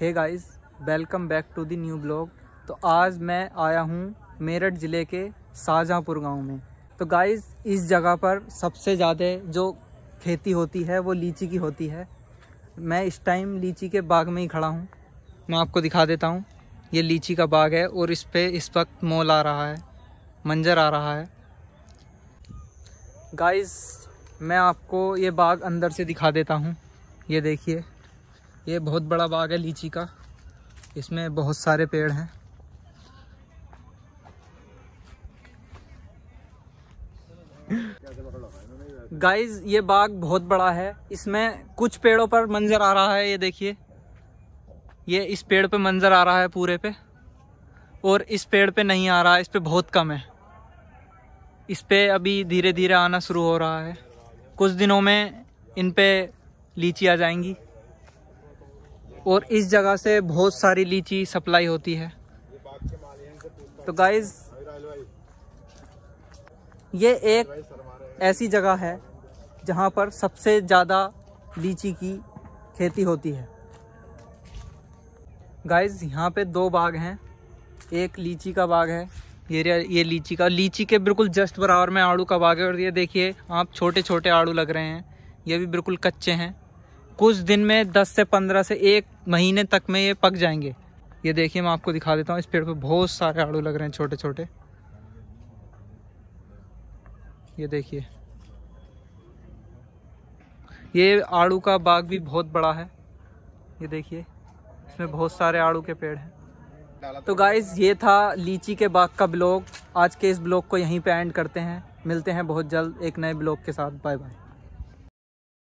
hey guys welcome back to the new blog तो आज मैं आया हूँ मेरठ ज़िले के शाहजहाँपुर गांव में तो गाइस इस जगह पर सबसे ज़्यादा जो खेती होती है वो लीची की होती है मैं इस टाइम लीची के बाग में ही खड़ा हूँ मैं आपको दिखा देता हूँ ये लीची का बाग है और इस पर इस वक्त मोल आ रहा है मंजर आ रहा है गाइस मैं आपको ये बाग अंदर से दिखा देता हूँ ये देखिए ये बहुत बड़ा बाग है लीची का इसमें बहुत सारे पेड़ हैं गाइस ये बाग बहुत बड़ा है इसमें कुछ पेड़ों पर मंजर आ रहा है ये देखिए ये इस पेड़ पे मंजर आ रहा है पूरे पे और इस पेड़ पे नहीं आ रहा है इस पे बहुत कम है इस पे अभी धीरे धीरे आना शुरू हो रहा है कुछ दिनों में इन पे लीची आ जाएंगी और इस जगह से बहुत सारी लीची सप्लाई होती है तो गाइज ये एक ऐसी जगह है जहाँ पर सबसे ज़्यादा लीची की खेती होती है गाइज यहाँ पे दो बाग हैं एक लीची का बाग है ये ये लीची का लीची के बिल्कुल जस्ट बराबर में आड़ू का बाग है और ये देखिए आप छोटे छोटे आड़ू लग रहे हैं ये भी बिल्कुल कच्चे हैं कुछ दिन में 10 से 15 से एक महीने तक में ये पक जाएंगे ये देखिए मैं आपको दिखा देता हूँ इस पेड़ पे बहुत सारे आड़ू लग रहे हैं छोटे छोटे ये देखिए ये आड़ू का बाग भी बहुत बड़ा है ये देखिए इसमें बहुत सारे आड़ू के पेड़ हैं तो गाइज़ ये था लीची के बाग का ब्लॉग आज के इस ब्लॉग को यहीं पे एंड करते हैं मिलते हैं बहुत जल्द एक नए ब्लॉग के साथ बाय बाय